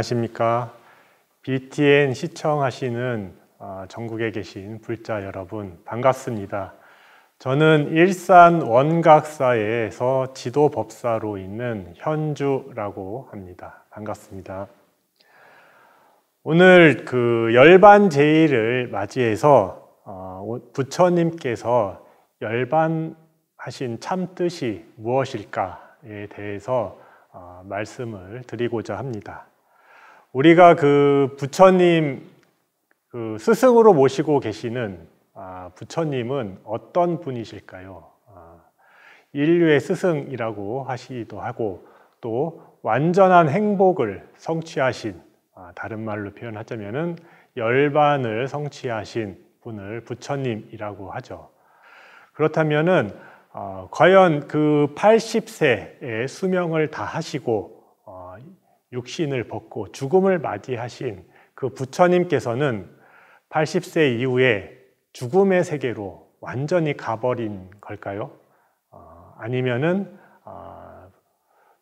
안녕하십니까. BTN 시청하시는 어, 전국에 계신 불자 여러분 반갑습니다. 저는 일산 원각사에서 지도법사로 있는 현주라고 합니다. 반갑습니다. 오늘 그 열반 제의를 맞이해서 어, 부처님께서 열반하신 참 뜻이 무엇일까에 대해서 어, 말씀을 드리고자 합니다. 우리가 그 부처님 그 스승으로 모시고 계시는 아, 부처님은 어떤 분이실까요? 아, 인류의 스승이라고 하시기도 하고 또 완전한 행복을 성취하신 아, 다른 말로 표현하자면은 열반을 성취하신 분을 부처님이라고 하죠. 그렇다면은 어, 과연 그 80세의 수명을 다 하시고 육신을 벗고 죽음을 맞이하신 그 부처님께서는 80세 이후에 죽음의 세계로 완전히 가버린 걸까요? 어, 아니면은 어,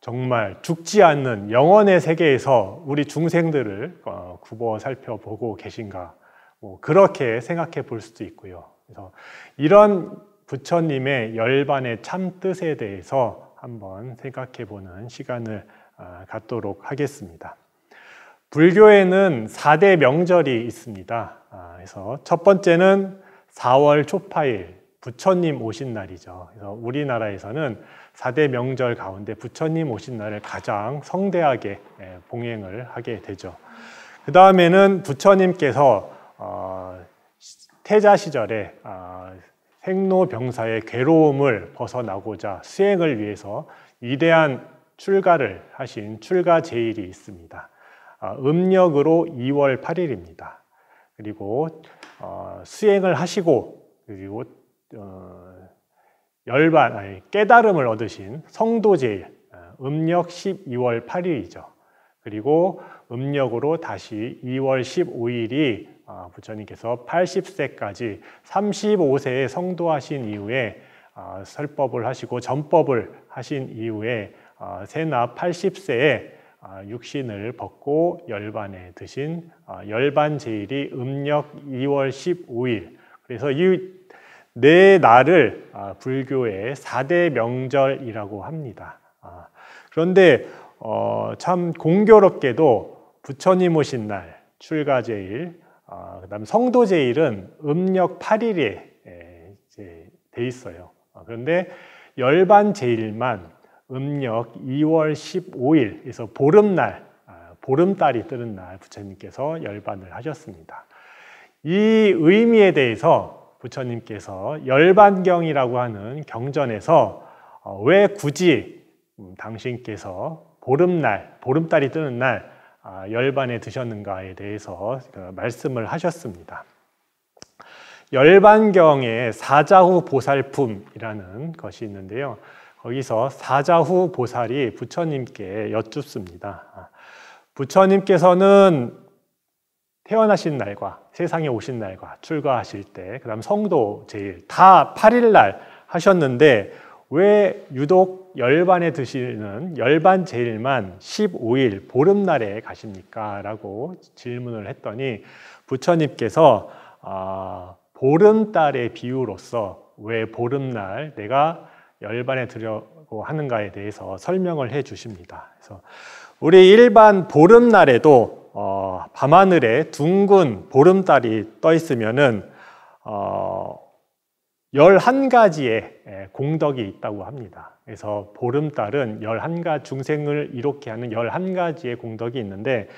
정말 죽지 않는 영원의 세계에서 우리 중생들을 어, 굽어 살펴보고 계신가? 뭐 그렇게 생각해 볼 수도 있고요. 그래서 이런 부처님의 열반의 참 뜻에 대해서 한번 생각해 보는 시간을 아, 갖도록 하겠습니다. 불교에는 4대 명절이 있습니다. 아, 그래서 첫 번째는 4월 초파일, 부처님 오신 날이죠. 그래서 우리나라에서는 4대 명절 가운데 부처님 오신 날을 가장 성대하게 예, 봉행을 하게 되죠. 그 다음에는 부처님께서 어, 태자 시절에 아, 생로병사의 괴로움을 벗어나고자 수행을 위해서 위대한 출가를 하신 출가 제일이 있습니다. 아, 음력으로 2월 8일입니다. 그리고 어, 수행을 하시고 그리고 어, 열반 아니 깨달음을 얻으신 성도 제일 아, 음력 12월 8일이죠. 그리고 음력으로 다시 2월 15일이 아, 부처님께서 80세까지 35세에 성도하신 이후에 설법을 하시고 전법을 하신 이후에 세나 어, 80세에 어, 육신을 벗고 열반에 드신 어, 열반 제일이 음력 2월 15일. 그래서 이 네 날을 불교의 4대 명절이라고 합니다. 아, 그런데 참 공교롭게도 부처님 오신 날 출가제일, 그다음 성도제일은 음력 8일에 돼 있어요. 그런데 열반제일만 음력 2월 15일, 그래서 보름날, 아, 보름달이 뜨는 날 부처님께서 열반을 하셨습니다. 이 의미에 대해서 부처님께서 열반경이라고 하는 경전에서 어, 왜 굳이 음, 당신께서 보름날, 보름달이 뜨는 날 아, 열반에 드셨는가에 대해서 그 말씀을 하셨습니다. 열반경에 사자후 보살품이라는 것이 있는데요. 거기서 사자후 보살이 부처님께 여쭙습니다. 부처님께서는 태어나신 날과 세상에 오신 날과 출가하실 때, 그 다음 성도 제일 다 8일 날 하셨는데 왜 유독 열반에 드시는 열반 제일만 15일 보름날에 가십니까? 라고 질문을 했더니 부처님께서 아, 보름달의 비유로서 왜 보름날 내가 열반에 드려고 하는가에 대해서 설명을 해 주십니다. 그래서 우리 일반 보름날에도 어, 밤하늘에 둥근 보름달이 떠 있으면은 어, 11가지의 공덕이 있다고 합니다. 그래서 보름달은 1 1가 중생을 이롭게 하는 11가지의 공덕이 있는데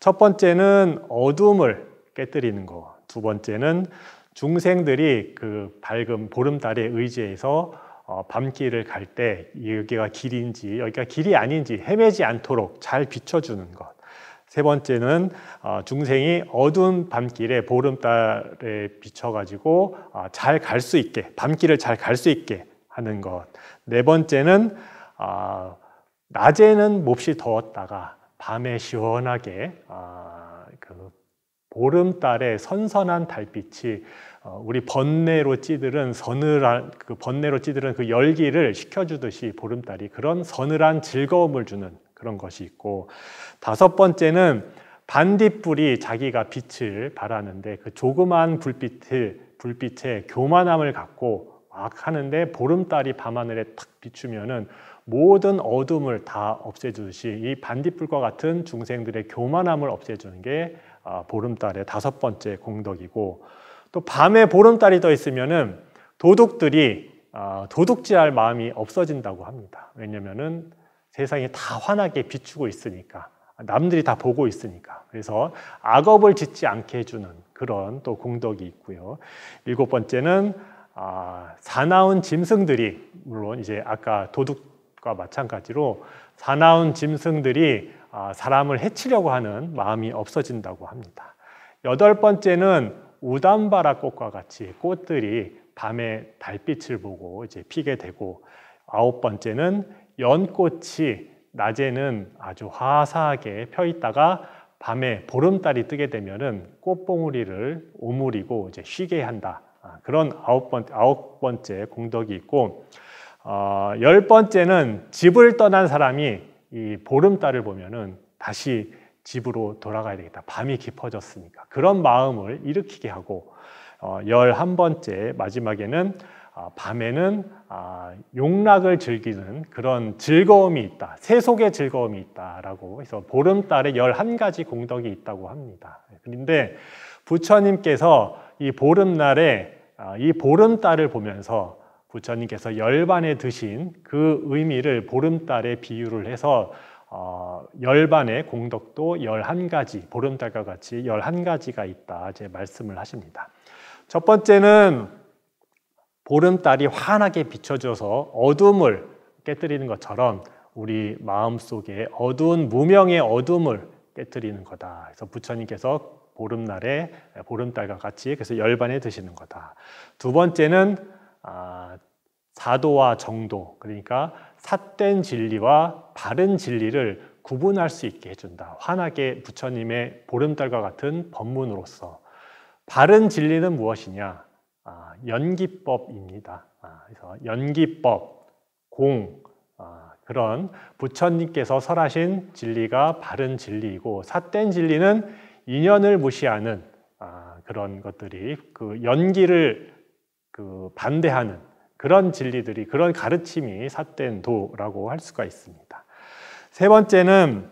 첫 번째는 어둠을 깨뜨리는 거, 두 번째는 중생들이 그 밝은 보름달에 의지해서 어, 밤길을 갈 때 여기가 길인지 여기가 길이 아닌지 헤매지 않도록 잘 비춰주는 것. 세 번째는 어, 중생이 어두운 밤길에 보름달에 비춰가지고 어, 잘 갈 수 있게 밤길을 잘 갈 수 있게 하는 것. 네 번째는 어, 낮에는 몹시 더웠다가 밤에 시원하게 어, 그 보름달의 선선한 달빛이 어, 우리 번뇌로 찌들은 서늘한 그 번뇌로 찌들은 그 열기를 식혀주듯이 보름달이 그런 서늘한 즐거움을 주는 그런 것이 있고 다섯 번째는 반딧불이 자기가 빛을 바라는데그 조그만 불빛을 불빛에 교만함을 갖고 막 하는데 보름달이 밤하늘에 탁 비추면은 모든 어둠을 다 없애주듯이 이 반딧불과 같은 중생들의 교만함을 없애주는 게 아, 보름달의 다섯 번째 공덕이고 또 밤에 보름달이 떠 있으면은 도둑들이 어, 도둑질할 마음이 없어진다고 합니다. 왜냐면은 세상이 다 환하게 비추고 있으니까 남들이 다 보고 있으니까 그래서 악업을 짓지 않게 해주는 그런 또 공덕이 있고요. 일곱 번째는 아, 사나운 짐승들이 물론 이제 아까 도둑과 마찬가지로 사나운 짐승들이 아, 사람을 해치려고 하는 마음이 없어진다고 합니다. 여덟 번째는 우담바라 꽃과 같이 꽃들이 밤에 달빛을 보고 이제 피게 되고 아홉 번째는 연꽃이 낮에는 아주 화사하게 펴 있다가 밤에 보름달이 뜨게 되면은 꽃봉우리를 오므리고 이제 쉬게 한다. 아, 그런 아홉 번 아홉 번째 공덕이 있고 어, 열 번째는 집을 떠난 사람이 이 보름달을 보면은 다시 집으로 돌아가야 되겠다. 밤이 깊어졌으니까. 그런 마음을 일으키게 하고, 어, 열한 번째 마지막에는 어, 밤에는 아, 용락을 즐기는 그런 즐거움이 있다. 세속의 즐거움이 있다라고 해서 보름달에 열한 가지 공덕이 있다고 합니다. 그런데 부처님께서 이 보름날에 아, 이 보름달을 보면서 부처님께서 열반에 드신 그 의미를 보름달에 비유를 해서 어, 열반의 공덕도 열한 가지, 보름달과 같이 열한 가지가 있다. 제 말씀을 하십니다. 첫 번째는 보름달이 환하게 비춰져서 어둠을 깨뜨리는 것처럼 우리 마음 속에 어두운 무명의 어둠을 깨뜨리는 거다. 그래서 부처님께서 보름날에 보름달과 같이 그래서 열반에 드시는 거다. 두 번째는 아, 사도와 정도, 그러니까 삿된 진리와 바른 진리를 구분할 수 있게 해준다. 환하게 부처님의 보름달과 같은 법문으로서 바른 진리는 무엇이냐? 아, 연기법입니다. 아, 그래서 연기법, 공 아, 그런 부처님께서 설하신 진리가 바른 진리이고 삿된 진리는 인연을 무시하는 아, 그런 것들이 그 연기를 그 반대하는 그런 진리들이 그런 가르침이 삿된 도라고 할 수가 있습니다. 세 번째는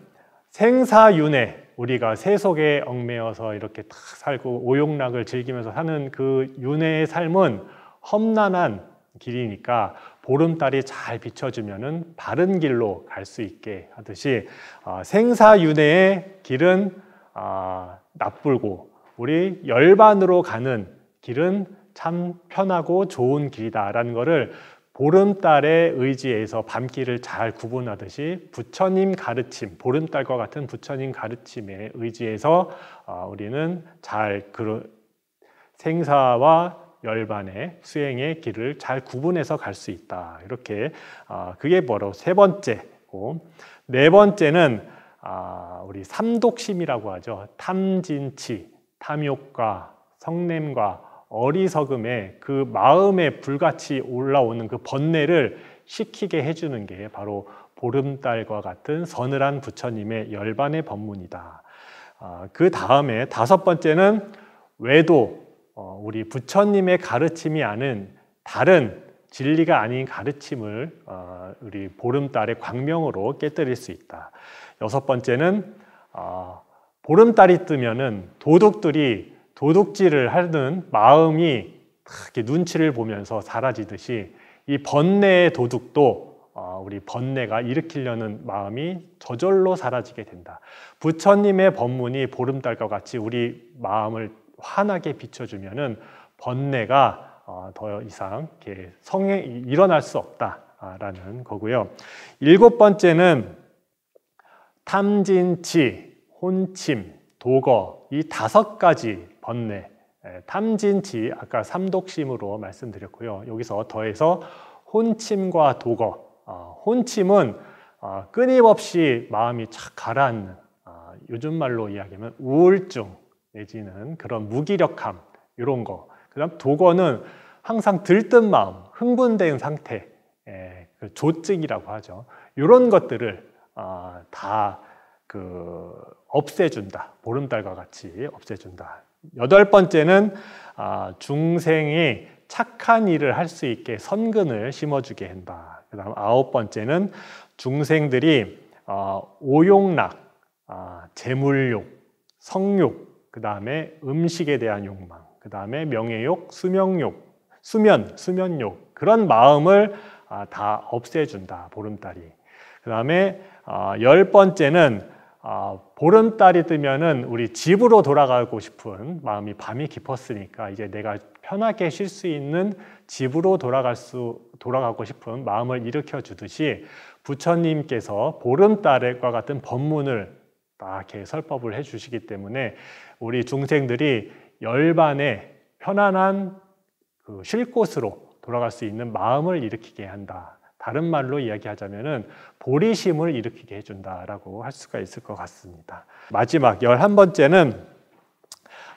생사윤회 우리가 세속에 얽매여서 이렇게 탁 살고 오욕락을 즐기면서 사는 그 윤회의 삶은 험난한 길이니까 보름달이 잘 비춰주면은 바른 길로 갈 수 있게 하듯이 어, 생사윤회의 길은 나쁘고 아, 우리 열반으로 가는 길은 참 편하고 좋은 길이다라는 것을 보름달의 의지에서 밤길을 잘 구분하듯이 부처님 가르침, 보름달과 같은 부처님 가르침의 의지에서 어, 우리는 잘그 생사와 열반의 수행의 길을 잘 구분해서 갈 수 있다. 이렇게 어, 그게 바로 세 번째고 네 번째는 아, 우리 삼독심이라고 하죠. 탐진치, 탐욕과 성냄과 어리석음에 그 마음에 불같이 올라오는 그 번뇌를 식히게 해주는 게 바로 보름달과 같은 서늘한 부처님의 열반의 법문이다. 아, 그 다음에 다섯 번째는 외도, 어, 우리 부처님의 가르침이 아닌 다른 진리가 아닌 가르침을 어, 우리 보름달의 광명으로 깨뜨릴 수 있다. 여섯 번째는 어, 보름달이 뜨면은 도둑들이 도둑질을 하는 마음이 눈치를 보면서 사라지듯이 이 번뇌의 도둑도 어, 우리 번뇌가 일으키려는 마음이 저절로 사라지게 된다. 부처님의 법문이 보름달과 같이 우리 마음을 환하게 비춰주면은 번뇌가 어, 더 이상 성에 일어날 수 없다라는 거고요. 일곱 번째는 탐진치, 혼침, 도거 이 다섯 가지 번뇌, 탐진치 아까 삼독심으로 말씀드렸고요. 여기서 더해서 혼침과 도거. 어, 혼침은 어, 끊임없이 마음이 착 가라앉는 어, 요즘 말로 이야기하면 우울증 내지는 그런 무기력함 이런 거. 그다음 도거는 항상 들뜬 마음, 흥분된 상태, 그 조증이라고 하죠. 이런 것들을 다그 없애준다. 보름달과 같이 없애준다. 여덟 번째는 아, 중생이 착한 일을 할 수 있게 선근을 심어주게 한다. 그 다음 아홉 번째는 중생들이 어, 오용락, 아, 재물욕, 성욕, 그 다음에 음식에 대한 욕망, 그 다음에 명예욕, 수명욕, 수면, 수면욕 그런 마음을 아, 다 없애준다 보름달이. 그 다음에 어, 열 번째는 아, 보름달이 뜨면은 우리 집으로 돌아가고 싶은 마음이 밤이 깊었으니까 이제 내가 편하게 쉴 수 있는 집으로 돌아갈 수 돌아가고 싶은 마음을 일으켜 주듯이 부처님께서 보름달과 같은 법문을 딱 이렇게 설법을 해 주시기 때문에 우리 중생들이 열반에 편안한 그 쉴 곳으로 돌아갈 수 있는 마음을 일으키게 한다. 다른 말로 이야기하자면은 보리심을 일으키게 해준다라고 할 수가 있을 것 같습니다. 마지막 열한 번째는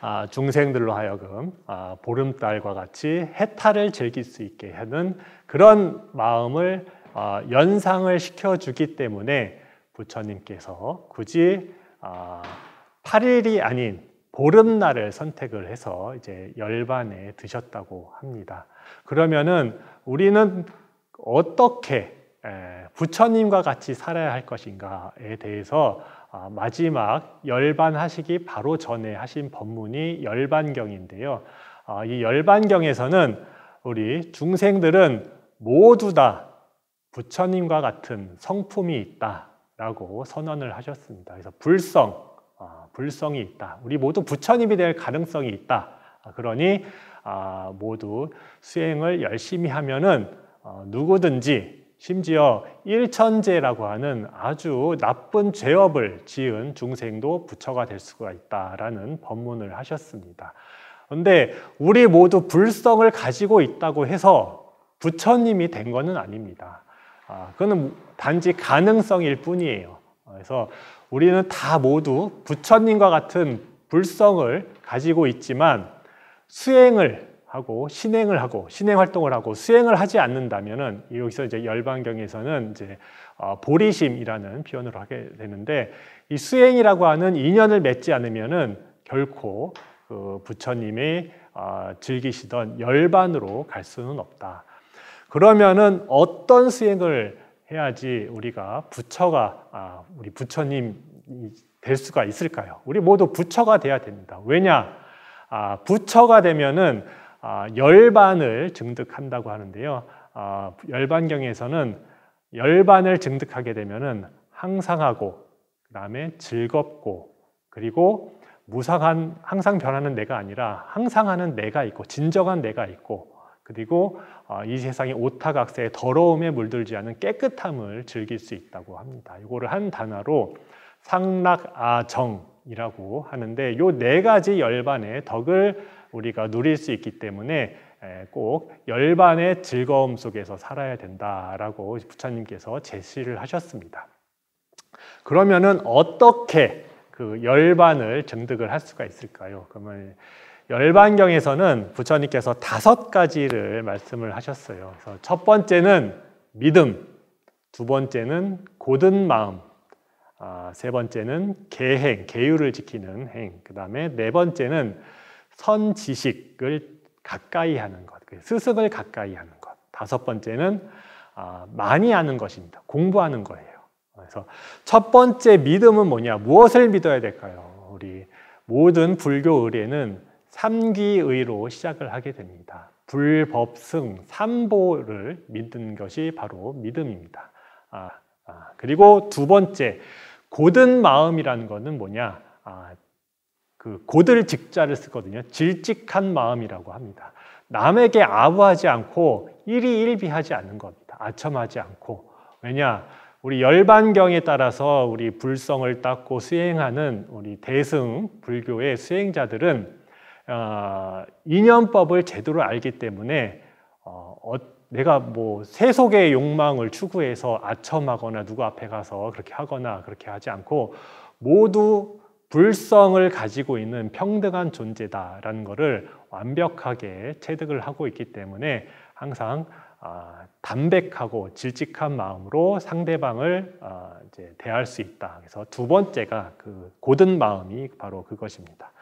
아, 중생들로 하여금 아, 보름달과 같이 해탈을 즐길 수 있게 하는 그런 마음을 아, 연상을 시켜주기 때문에 부처님께서 굳이 8일이 아, 아닌 보름날을 선택을 해서 이제 열반에 드셨다고 합니다. 그러면은 우리는 어떻게 부처님과 같이 살아야 할 것인가에 대해서 아, 마지막 열반하시기 바로 전에 하신 법문이 열반경인데요. 아, 이 열반경에서는 우리 중생들은 모두 다 부처님과 같은 성품이 있다라고 선언을 하셨습니다. 그래서 불성, 아, 불성이 있다. 우리 모두 부처님이 될 가능성이 있다. 그러니 모두 수행을 열심히 하면은 어, 누구든지 심지어 일천재라고 하는 아주 나쁜 죄업을 지은 중생도 부처가 될 수가 있다라는 법문을 하셨습니다. 그런데 우리 모두 불성을 가지고 있다고 해서 부처님이 된 것은 아닙니다. 아, 그는 단지 가능성일 뿐이에요. 그래서 우리는 다 모두 부처님과 같은 불성을 가지고 있지만 수행을 하고 신행을 하고 신행 활동을 하고 수행을 하지 않는다면 여기서 이제 열반경에서는 이제 어, 보리심이라는 표현을 하게 되는데 이 수행이라고 하는 인연을 맺지 않으면은 결코 그 부처님이 어, 즐기시던 열반으로 갈 수는 없다. 그러면은 어떤 수행을 해야지 우리가 부처가 아, 우리 부처님 될 수가 있을까요? 우리 모두 부처가 돼야 됩니다. 왜냐? 아, 부처가 되면은 아, 열반을 증득한다고 하는데요. 아, 열반경에서는 열반을 증득하게 되면은 항상하고 그다음에 즐겁고 그리고 무상한 항상 변하는 내가 아니라 항상 하는 내가 있고 진정한 내가 있고 그리고 어, 이 세상의 오타각세의 더러움에 물들지 않은 깨끗함을 즐길 수 있다고 합니다. 이거를 한 단어로 상락아정이라고 하는데 요 네 가지 열반의 덕을 우리가 누릴 수 있기 때문에 꼭 열반의 즐거움 속에서 살아야 된다라고 부처님께서 제시를 하셨습니다. 그러면은 어떻게 그 열반을 증득을 할 수가 있을까요? 그러면 열반경에서는 부처님께서 다섯 가지를 말씀을 하셨어요. 그래서 첫 번째는 믿음, 두 번째는 고든 마음, 아, 세 번째는 계행, 계율을 지키는 행, 그 다음에 네 번째는 선지식을 가까이 하는 것, 그 스승을 가까이 하는 것. 다섯 번째는 아, 많이 하는 것입니다. 공부하는 거예요. 그래서 첫 번째 믿음은 뭐냐? 무엇을 믿어야 될까요? 우리 모든 불교 의례는 삼기의로 시작을 하게 됩니다. 불법승 삼보를 믿는 것이 바로 믿음입니다. 아, 아, 그리고 두 번째, 고든 마음이라는 것은 뭐냐? 아, 그 고들 직자를 쓰거든요. 질직한 마음이라고 합니다. 남에게 아부하지 않고 일희일비하지 않는 겁니다. 아첨하지 않고 왜냐 우리 열반경에 따라서 우리 불성을 닦고 수행하는 우리 대승 불교의 수행자들은 어, 인연법을 제대로 알기 때문에 어, 어, 내가 뭐 세속의 욕망을 추구해서 아첨하거나 누구 앞에 가서 그렇게 하거나 그렇게 하지 않고 모두 불성을 가지고 있는 평등한 존재다라는 것을 완벽하게 체득을 하고 있기 때문에 항상 아, 담백하고 질직한 마음으로 상대방을 아, 이제 대할 수 있다. 그래서 두 번째가 그 고든 마음이 바로 그것입니다.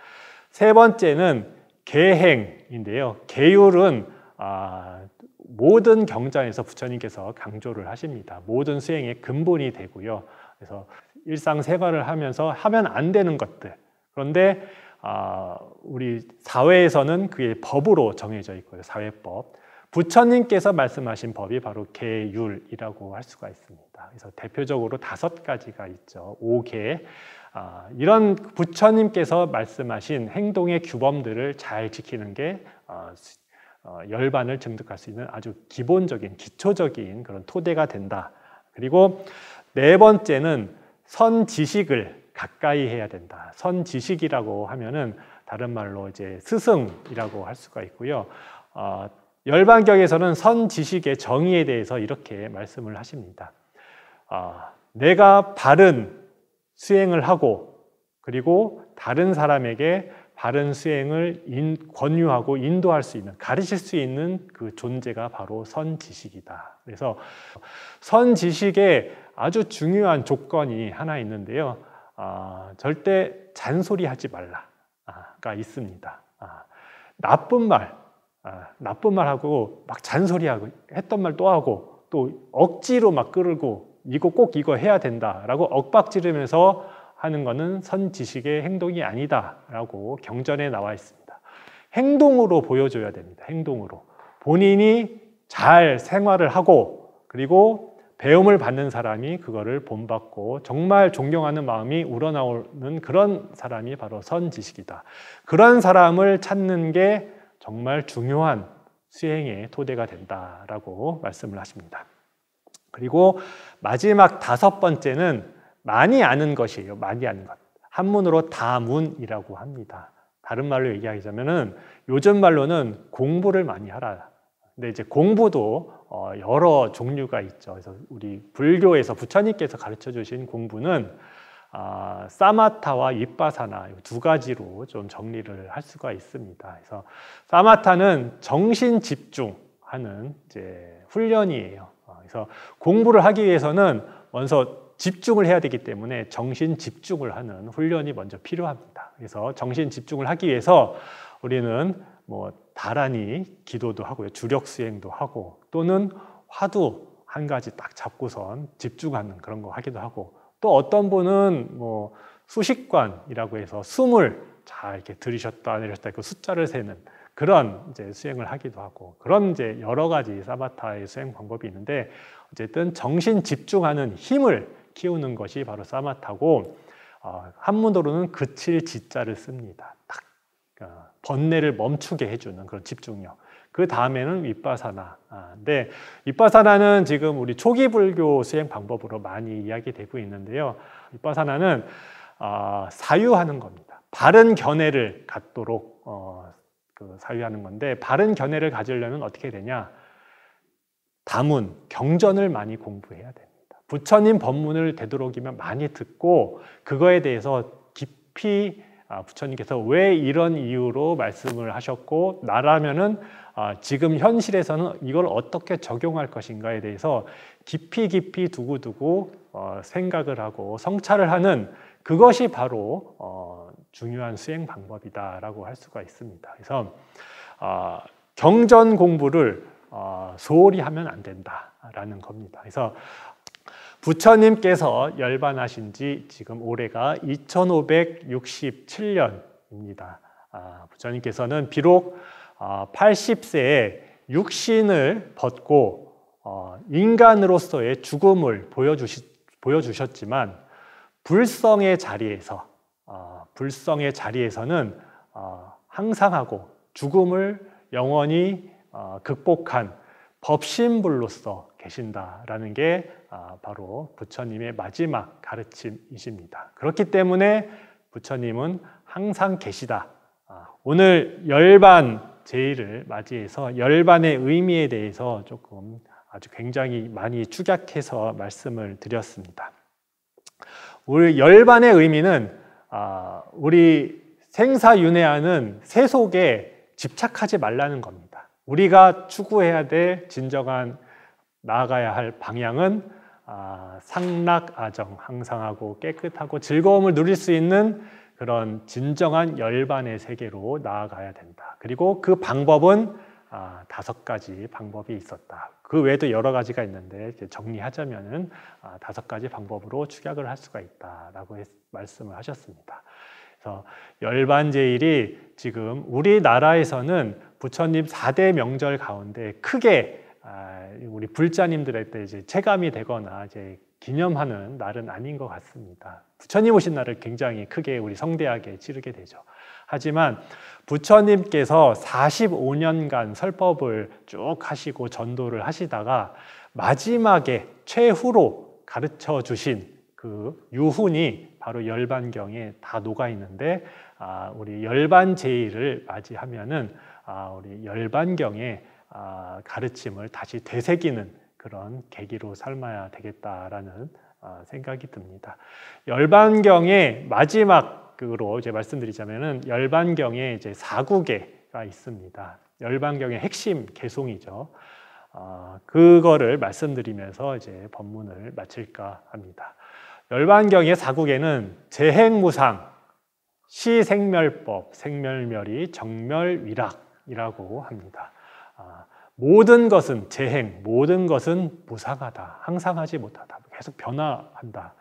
세 번째는 계행인데요. 계율은 아, 모든 경전에서 부처님께서 강조를 하십니다. 모든 수행의 근본이 되고요. 그래서 일상생활을 하면서 하면 안 되는 것들. 그런데 아, 우리 사회에서는 그게 법으로 정해져 있고요. 사회법. 부처님께서 말씀하신 법이 바로 계율이라고 할 수가 있습니다. 그래서 대표적으로 다섯 가지가 있죠. 오계. 아, 이런 부처님께서 말씀하신 행동의 규범들을 잘 지키는 게 아, 어, 열반을 증득할 수 있는 아주 기본적인, 기초적인 그런 토대가 된다. 그리고 네 번째는 선지식을 가까이 해야 된다. 선지식이라고 하면은 다른 말로 이제 스승이라고 할 수가 있고요. 어, 열반경에서는 선지식의 정의에 대해서 이렇게 말씀을 하십니다. 어, 내가 바른 수행을 하고 그리고 다른 사람에게 바른 수행을 인, 권유하고 인도할 수 있는 가르칠 수 있는 그 존재가 바로 선지식이다. 그래서 선지식의 아주 중요한 조건이 하나 있는데요. 아, 절대 잔소리하지 말라가 아, 있습니다. 아, 나쁜 말, 아, 나쁜 말하고 막 잔소리하고 했던 말 또 하고 또 억지로 막 끌고 이거 꼭 이거 해야 된다라고 억박지르면서 하는 것은 선지식의 행동이 아니다라고 경전에 나와 있습니다. 행동으로 보여줘야 됩니다. 행동으로. 본인이 잘 생활을 하고 그리고 배움을 받는 사람이 그거를 본받고 정말 존경하는 마음이 우러나오는 그런 사람이 바로 선지식이다. 그런 사람을 찾는 게 정말 중요한 수행의 토대가 된다라고 말씀을 하십니다. 그리고 마지막 다섯 번째는 많이 아는 것이에요. 많이 아는 것. 한문으로 다문이라고 합니다. 다른 말로 얘기하자면은 요즘 말로는 공부를 많이 하라. 근데 이제 공부도 어, 여러 종류가 있죠. 그래서 우리 불교에서 부처님께서 가르쳐 주신 공부는 아, 사마타와 윗바사나 두 가지로 좀 정리를 할 수가 있습니다. 그래서 사마타는 정신 집중하는 이제 훈련이에요. 어, 그래서 공부를 하기 위해서는 먼저 집중을 해야 되기 때문에 정신 집중을 하는 훈련이 먼저 필요합니다. 그래서 정신 집중을 하기 위해서 우리는 뭐 다란히 기도도 하고요. 주력 수행도 하고 또는 화두 한 가지 딱 잡고선 집중하는 그런 거 하기도 하고 또 어떤 분은 뭐 수식관이라고 해서 숨을 잘 이렇게 들이셨다 내렸다 그 숫자를 세는 그런 이제 수행을 하기도 하고 그런 이제 여러 가지 사바타의 수행 방법이 있는데 어쨌든 정신 집중하는 힘을 키우는 것이 바로 사마타고 어, 한문으로는 그칠 지자를 씁니다. 딱 어, 번뇌를 멈추게 해주는 그런 집중력. 그 다음에는 윗바사나. 아, 근데 윗바사나는 지금 우리 초기 불교 수행 방법으로 많이 이야기되고 있는데요. 윗바사나는 어, 사유하는 겁니다. 바른 견해를 갖도록 어, 그 사유하는 건데 바른 견해를 가지려면 어떻게 되냐? 다문, 경전을 많이 공부해야 돼 부처님 법문을 되도록이면 많이 듣고 그거에 대해서 깊이 아, 부처님께서 왜 이런 이유로 말씀을 하셨고 나라면은 아, 지금 현실에서는 이걸 어떻게 적용할 것인가에 대해서 깊이 깊이 두고두고 어, 생각을 하고 성찰을 하는 그것이 바로 어, 중요한 수행 방법이다라고 할 수가 있습니다. 그래서 아, 경전 공부를 어, 소홀히 하면 안 된다라는 겁니다. 그래서 부처님께서 열반하신 지 지금 올해가 2567년입니다. 아, 부처님께서는 비록 80세에 아, 육신을 벗고 어, 인간으로서의 죽음을 보여주셨, 지만 불성의 자리에서 어, 불성의 자리에서는 어, 항상하고 죽음을 영원히 극복한 법신불로서 계신다라는 게 아, 바로 부처님의 마지막 가르침이십니다. 그렇기 때문에 부처님은 항상 계시다. 아, 오늘 열반 제의를 맞이해서 열반의 의미에 대해서 조금 아주 굉장히 많이 축약해서 말씀을 드렸습니다. 우리 열반의 의미는 아, 우리 생사윤회하는 세속에 집착하지 말라는 겁니다. 우리가 추구해야 될 진정한 나아가야 할 방향은 아, 상락아정 항상하고 깨끗하고 즐거움을 누릴 수 있는 그런 진정한 열반의 세계로 나아가야 된다. 그리고 그 방법은 아, 다섯 가지 방법이 있었다. 그 외에도 여러 가지가 있는데 정리하자면은 아, 다섯 가지 방법으로 축약을 할 수가 있다라고 했, 말씀을 하셨습니다. 그래서 열반제일이 지금 우리나라에서는 부처님 4대 명절 가운데 크게 아, 우리 불자님들한테 이제 체감이 되거나 이제 기념하는 날은 아닌 것 같습니다. 부처님 오신 날을 굉장히 크게 우리 성대하게 치르게 되죠. 하지만 부처님께서 45년간 설법을 쭉 하시고 전도를 하시다가 마지막에 최후로 가르쳐 주신 그 유훈이 바로 열반경에 다 녹아 있는데 아, 우리 열반 제의를 맞이하면은 아, 우리 열반경에 아, 가르침을 다시 되새기는 그런 계기로 삶아야 되겠다라는 아, 생각이 듭니다. 열반경의 마지막으로 제 말씀드리자면은 열반경에 이제 사구계가 있습니다. 열반경의 핵심 개송이죠. 아, 그거를 말씀드리면서 이제 법문을 마칠까 합니다. 열반경의 사국에는 재행무상, 시생멸법, 생멸멸이 정멸위락이라고 합니다. 모든 것은 재행, 모든 것은 무상하다. 항상 하지 못하다. 계속 변화한다.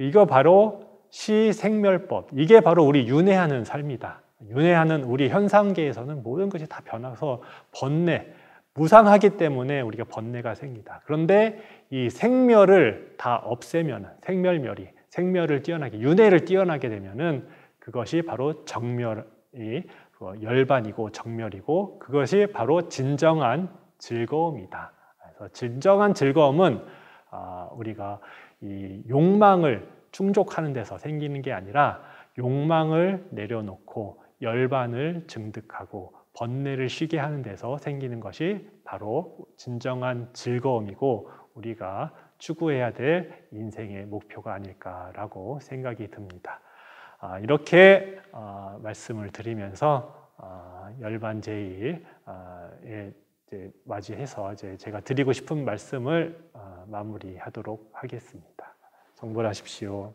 이거 바로 시생멸법. 이게 바로 우리 윤회하는 삶이다. 윤회하는 우리 현상계에서는 모든 것이 다 변해서 번뇌, 무상하기 때문에 우리가 번뇌가 생긴다. 그런데 이 생멸을 다 없애면 생멸멸이 생멸을 뛰어나게 윤회를 뛰어나게 되면은 그것이 바로 정멸이 그 열반이고 정멸이고 그것이 바로 진정한 즐거움이다. 그래서 진정한 즐거움은 아, 우리가 이 욕망을 충족하는 데서 생기는 게 아니라 욕망을 내려놓고 열반을 증득하고 번뇌를 쉬게 하는 데서 생기는 것이 바로 진정한 즐거움이고 우리가 추구해야 될 인생의 목표가 아닐까라고 생각이 듭니다. 아, 이렇게 아, 말씀을 드리면서 아, 열반 제일에 예, 맞이해서 제가 드리고 싶은 말씀을 마무리하도록 하겠습니다. 정벌하십시오.